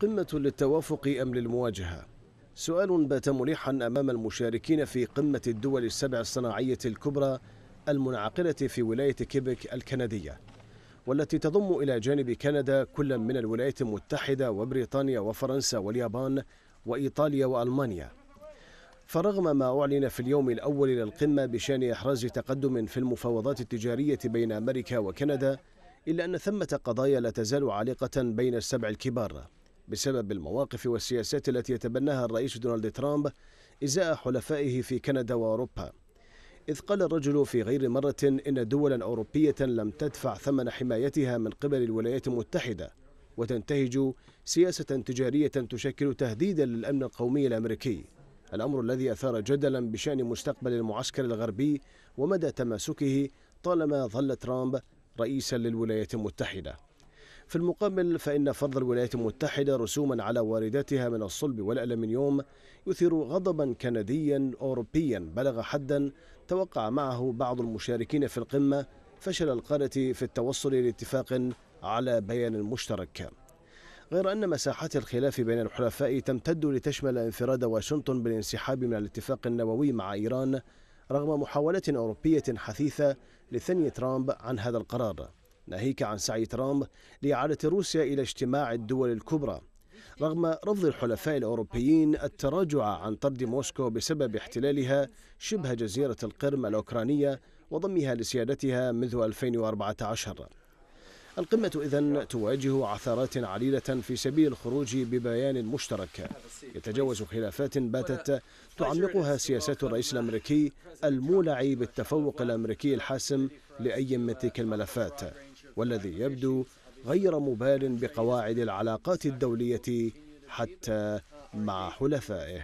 قمة للتوافق أم للمواجهة؟ سؤال بات ملحا أمام المشاركين في قمة الدول السبع الصناعية الكبرى المنعقدة في ولاية كيبك الكندية والتي تضم إلى جانب كندا كل من الولايات المتحدة وبريطانيا وفرنسا واليابان وإيطاليا وألمانيا فرغم ما أعلن في اليوم الأول للقمة بشأن إحراز تقدم في المفاوضات التجارية بين أمريكا وكندا إلا أن ثمة قضايا لا تزال عالقة بين السبع الكبار بسبب المواقف والسياسات التي يتبناها الرئيس دونالد ترامب إزاء حلفائه في كندا وأوروبا إذ قال الرجل في غير مرة إن دولا أوروبية لم تدفع ثمن حمايتها من قبل الولايات المتحدة وتنتهج سياسة تجارية تشكل تهديدا للأمن القومي الأمريكي الأمر الذي أثار جدلا بشأن مستقبل المعسكر الغربي ومدى تماسكه طالما ظل ترامب رئيسا للولايات المتحدة في المقابل فإن فرض الولايات المتحدة رسوما على وارداتها من الصلب والألمنيوم يثير غضبا كنديا أوروبيا بلغ حدا توقع معه بعض المشاركين في القمة فشل القادة في التوصل لاتفاق على بيان مشترك غير أن مساحات الخلاف بين الحلفاء تمتد لتشمل انفراد واشنطن بالانسحاب من الاتفاق النووي مع إيران رغم محاولات أوروبية حثيثة لثني ترامب عن هذا القرار ناهيك عن سعي ترامب لإعادة روسيا إلى اجتماع الدول الكبرى رغم رفض الحلفاء الأوروبيين التراجع عن طرد موسكو بسبب احتلالها شبه جزيرة القرم الأوكرانية وضمها لسيادتها منذ 2014 القمة إذا تواجه عثرات عديدة في سبيل الخروج ببيان مشترك يتجاوز خلافات باتت تعمقها سياسات الرئيس الأمريكي المولع بالتفوق الأمريكي الحاسم لأي من تلك الملفات والذي يبدو غير مبال بقواعد العلاقات الدولية حتى مع حلفائه